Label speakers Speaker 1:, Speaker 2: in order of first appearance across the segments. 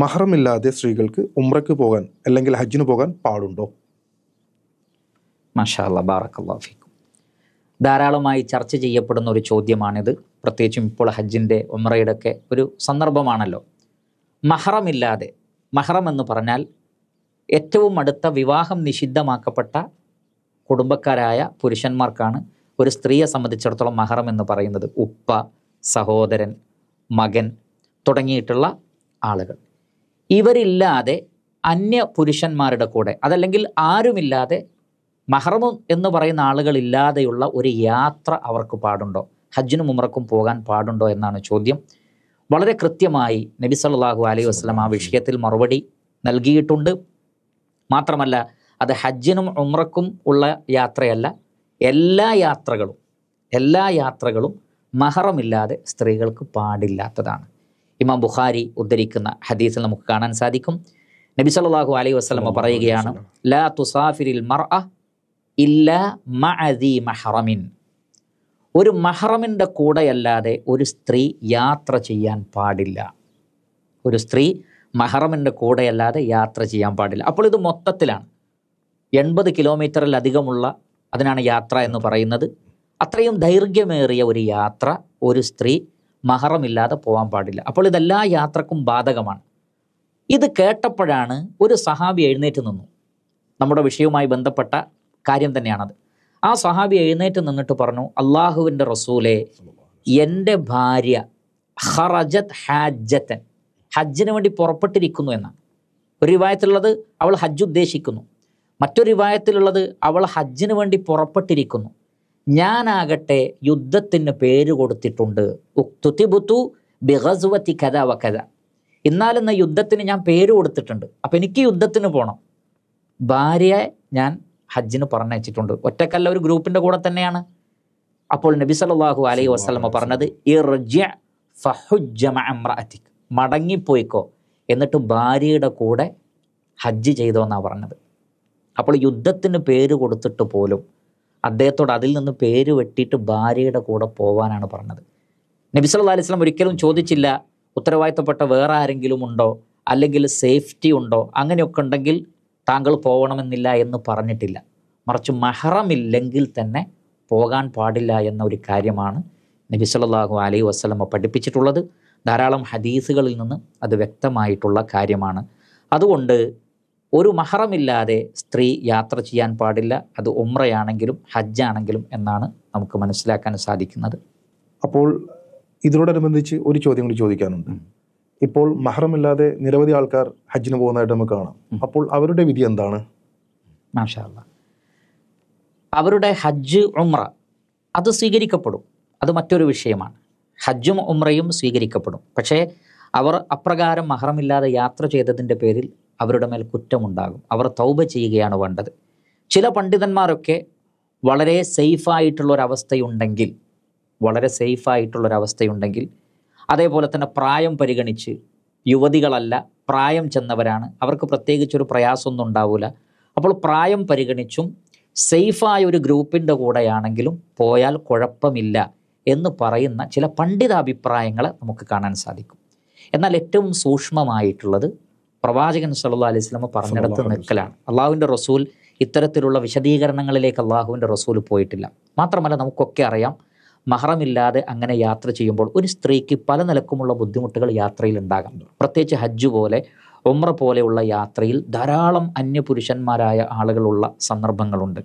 Speaker 1: മഹറമില്ലാതെ സ്ത്രീകൾക്ക് ഉംറക്ക് പോകാൻ അല്ലെങ്കിൽ ഹജ്ജിന് പോകാൻ പാടുണ്ടോ ധാരാളമായി ചർച്ച ചെയ്യപ്പെടുന്ന ഒരു ചോദ്യമാണിത് പ്രത്യേകിച്ചും ഇപ്പോൾ ഹജ്ജിൻ്റെ ഉമ്രയുടെ ഒക്കെ ഒരു സന്ദർഭമാണല്ലോ മഹറമില്ലാതെ മഹറം എന്ന് പറഞ്ഞാൽ ഏറ്റവും അടുത്ത വിവാഹം നിഷിദ്ധമാക്കപ്പെട്ട കുടുംബക്കാരായ പുരുഷന്മാർക്കാണ് ഒരു സ്ത്രീയെ സംബന്ധിച്ചിടത്തോളം മഹറം എന്ന് പറയുന്നത് ഉപ്പ സഹോദരൻ മകൻ തുടങ്ങിയിട്ടുള്ള ആളുകൾ ഇവരില്ലാതെ അന്യ പുരുഷന്മാരുടെ കൂടെ അതല്ലെങ്കിൽ ആരുമില്ലാതെ മഹറമു എന്ന് പറയുന്ന ആളുകളില്ലാതെയുള്ള ഒരു യാത്ര അവർക്ക് പാടുണ്ടോ ഹജ്ജിനും ഉമ്രക്കും പോകാൻ പാടുണ്ടോ എന്നാണ് ചോദ്യം വളരെ കൃത്യമായി നബി സല്ലാഹു അലൈഹി വസ്ലം ആ വിഷയത്തിൽ മറുപടി നൽകിയിട്ടുണ്ട് മാത്രമല്ല അത് ഹജ്ജിനും ഉമ്രക്കും ഉള്ള യാത്രയല്ല എല്ലാ യാത്രകളും എല്ലാ യാത്രകളും മഹറമില്ലാതെ സ്ത്രീകൾക്ക് പാടില്ലാത്തതാണ് ഇമാം ബുഖാരി ഉദ്ധരിക്കുന്ന ഹദീസിൽ നമുക്ക് കാണാൻ സാധിക്കും നബി സല്ലാഹു അലൈഹി വസ്ലമ പറയുകയാണ് ലാ മഹറമിൻ ഒരു മഹ്റമിൻ്റെ കൂടെയല്ലാതെ ഒരു സ്ത്രീ യാത്ര ചെയ്യാൻ പാടില്ല ഒരു സ്ത്രീ മഹ്റമിൻ്റെ കൂടെയല്ലാതെ യാത്ര ചെയ്യാൻ പാടില്ല അപ്പോൾ ഇത് മൊത്തത്തിലാണ് എൺപത് കിലോമീറ്ററിലധികമുള്ള അതിനാണ് യാത്ര എന്ന് പറയുന്നത് അത്രയും ദൈർഘ്യമേറിയ ഒരു യാത്ര ഒരു സ്ത്രീ മഹറമില്ലാതെ പോകാൻ പാടില്ല അപ്പോൾ ഇതെല്ലാ യാത്രക്കും ബാധകമാണ് ഇത് കേട്ടപ്പോഴാണ് ഒരു സഹാബി എഴുന്നേറ്റ് നിന്നു നമ്മുടെ വിഷയവുമായി ബന്ധപ്പെട്ട കാര്യം തന്നെയാണത് ആ സഹാബി എഴുന്നേറ്റ് നിന്നിട്ട് പറഞ്ഞു അള്ളാഹുവിൻ്റെ റസൂലെ എൻ്റെ ഭാര്യ ഹറജത് ഹാജത്തൻ ഹജ്ജിന് വേണ്ടി പുറപ്പെട്ടിരിക്കുന്നു എന്നാണ് ഒരു റിവായത്തിലുള്ളത് അവൾ ഹജ്ജ് ഉദ്ദേശിക്കുന്നു മറ്റൊരു റിവായത്തിലുള്ളത് അവൾ ഹജ്ജിന് വേണ്ടി പുറപ്പെട്ടിരിക്കുന്നു ഞാനാകട്ടെ യുദ്ധത്തിന് പേര് കൊടുത്തിട്ടുണ്ട് ഉക്തുതിബുത്തു ബിഹസുവത്തി കഥ വ കഥ ഇന്നാലെന്ന യുദ്ധത്തിന് ഞാൻ പേര് കൊടുത്തിട്ടുണ്ട് അപ്പം എനിക്ക് യുദ്ധത്തിന് പോകണം ഭാര്യയെ ഞാൻ ഹജ്ജിന് പറഞ്ഞയച്ചിട്ടുണ്ട് ഒറ്റക്കല്ല ഒരു ഗ്രൂപ്പിൻ്റെ കൂടെ തന്നെയാണ് അപ്പോൾ നബി സല്ലാഹു അലൈഹി വസ്ലമ പറഞ്ഞത് മടങ്ങിപ്പോയിക്കോ എന്നിട്ട് ഭാര്യയുടെ കൂടെ ഹജ്ജ് ചെയ്തോ എന്നാണ് പറഞ്ഞത് അപ്പോൾ യുദ്ധത്തിന് പേര് കൊടുത്തിട്ട് പോലും അദ്ദേഹത്തോട് അതിൽ നിന്ന് പേര് വെട്ടിയിട്ട് ഭാര്യയുടെ കൂടെ പോവാനാണ് പറഞ്ഞത് നബി സല്ലാ അലൈഹി സ്വലം ഒരിക്കലും ചോദിച്ചില്ല ഉത്തരവാദിത്തപ്പെട്ട വേറെ ആരെങ്കിലും ഉണ്ടോ അല്ലെങ്കിൽ സേഫ്റ്റി ഉണ്ടോ അങ്ങനെയൊക്കെ ഉണ്ടെങ്കിൽ താങ്കൾ പോകണമെന്നില്ല എന്ന് പറഞ്ഞിട്ടില്ല മറിച്ച് മഹറമില്ലെങ്കിൽ തന്നെ പോകാൻ പാടില്ല എന്ന ഒരു കാര്യമാണ് നബി സല്ലാഹു അലൈഹി വസ്ലമ പഠിപ്പിച്ചിട്ടുള്ളത് ധാരാളം ഹദീസുകളിൽ നിന്ന് അത് വ്യക്തമായിട്ടുള്ള കാര്യമാണ് അതുകൊണ്ട് ഒരു മഹറമില്ലാതെ സ്ത്രീ യാത്ര ചെയ്യാൻ പാടില്ല അത് ഉമ്രയാണെങ്കിലും ഹജ്ജാണെങ്കിലും എന്നാണ് നമുക്ക് മനസ്സിലാക്കാൻ സാധിക്കുന്നത് അപ്പോൾ ഇതിനോടനുബന്ധിച്ച് ഒരു ചോദ്യം കൂടി ചോദിക്കാനുണ്ട് ഇപ്പോൾ മഹറമില്ലാതെ നിരവധി ആൾക്കാർ ഹജ്ജിന് പോകുന്നതായിട്ട് നമുക്ക് കാണാം അപ്പോൾ അവരുടെ വിധി എന്താണ് മാഷാല്ല അവരുടെ ഹജ്ജ് ഉമ്ര അത് സ്വീകരിക്കപ്പെടും അത് മറ്റൊരു വിഷയമാണ് ഹജ്ജും ഉമ്രയും സ്വീകരിക്കപ്പെടും പക്ഷേ അവർ അപ്രകാരം മഹറമില്ലാതെ യാത്ര ചെയ്തതിൻ്റെ പേരിൽ അവരുടെ മേൽ കുറ്റമുണ്ടാകും അവർ തൗബ ചെയ്യുകയാണ് വേണ്ടത് ചില പണ്ഡിതന്മാരൊക്കെ വളരെ സേഫായിട്ടുള്ളൊരവസ്ഥയുണ്ടെങ്കിൽ വളരെ സേഫായിട്ടുള്ളൊരവസ്ഥയുണ്ടെങ്കിൽ അതേപോലെ തന്നെ പ്രായം പരിഗണിച്ച് യുവതികളല്ല പ്രായം ചെന്നവരാണ് അവർക്ക് പ്രത്യേകിച്ചൊരു പ്രയാസമൊന്നും ഉണ്ടാവില്ല അപ്പോൾ പ്രായം പരിഗണിച്ചും സേഫായ ഒരു ഗ്രൂപ്പിൻ്റെ കൂടെയാണെങ്കിലും പോയാൽ കുഴപ്പമില്ല എന്ന് പറയുന്ന ചില പണ്ഡിതാഭിപ്രായങ്ങളെ നമുക്ക് കാണാൻ സാധിക്കും എന്നാൽ ഏറ്റവും സൂക്ഷ്മമായിട്ടുള്ളത് പ്രവാചകൻ സല്ലാ അലൈഹി സ്വലമ പറഞ്ഞിടത്ത് നിൽക്കലാണ് അള്ളാഹുവിൻ്റെ റസൂൽ ഇത്തരത്തിലുള്ള വിശദീകരണങ്ങളിലേക്ക് അള്ളാഹുവിൻ്റെ റസൂൽ പോയിട്ടില്ല മാത്രമല്ല നമുക്കൊക്കെ അറിയാം മഹറമില്ലാതെ അങ്ങനെ യാത്ര ചെയ്യുമ്പോൾ ഒരു സ്ത്രീക്ക് പല നിലക്കുമുള്ള ബുദ്ധിമുട്ടുകൾ യാത്രയിൽ ഉണ്ടാകാം പ്രത്യേകിച്ച് ഹജ്ജ് പോലെ ഉമ്ര പോലെയുള്ള യാത്രയിൽ ധാരാളം അന്യപുരുഷന്മാരായ ആളുകളുള്ള സന്ദർഭങ്ങളുണ്ട്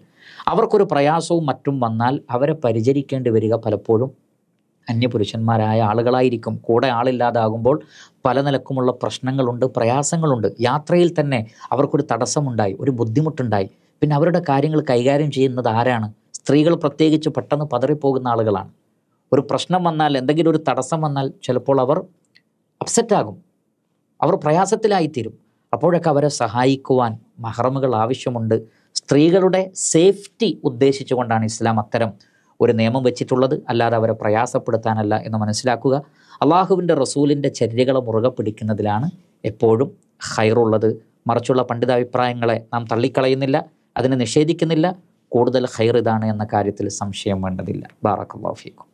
Speaker 1: അവർക്കൊരു പ്രയാസവും മറ്റും വന്നാൽ അവരെ പരിചരിക്കേണ്ടി വരിക പലപ്പോഴും അന്യപുരുഷന്മാരായ ആളുകളായിരിക്കും കൂടെ ആളില്ലാതാകുമ്പോൾ പല നിലക്കുമുള്ള പ്രശ്നങ്ങളുണ്ട് പ്രയാസങ്ങളുണ്ട് യാത്രയിൽ തന്നെ അവർക്കൊരു തടസ്സമുണ്ടായി ഒരു ബുദ്ധിമുട്ടുണ്ടായി പിന്നെ അവരുടെ കാര്യങ്ങൾ കൈകാര്യം ചെയ്യുന്നത് ആരാണ് സ്ത്രീകൾ പ്രത്യേകിച്ച് പെട്ടെന്ന് പതറിപ്പോകുന്ന ആളുകളാണ് ഒരു പ്രശ്നം വന്നാൽ എന്തെങ്കിലും ഒരു തടസ്സം വന്നാൽ ചിലപ്പോൾ അവർ അപ്സെറ്റാകും അവർ പ്രയാസത്തിലായിത്തീരും അപ്പോഴൊക്കെ അവരെ സഹായിക്കുവാൻ മഹറമുകൾ ആവശ്യമുണ്ട് സ്ത്രീകളുടെ സേഫ്റ്റി ഉദ്ദേശിച്ചുകൊണ്ടാണ് ഇസ്ലാം അത്തരം ഒരു നിയമം വെച്ചിട്ടുള്ളത് അല്ലാതെ അവരെ പ്രയാസപ്പെടുത്താനല്ല എന്ന് മനസ്സിലാക്കുക അള്ളാഹുവിൻ്റെ റസൂലിൻ്റെ ചര്യകളെ മുറുകെ പിടിക്കുന്നതിലാണ് എപ്പോഴും ഹൈറുള്ളത് മറിച്ചുള്ള പണ്ഡിതാഭിപ്രായങ്ങളെ നാം തള്ളിക്കളയുന്നില്ല അതിനെ നിഷേധിക്കുന്നില്ല കൂടുതൽ ഹൈർ ഇതാണ് എന്ന കാര്യത്തിൽ സംശയം വേണ്ടതില്ല ബാറക്കല്ലാഫിക്കും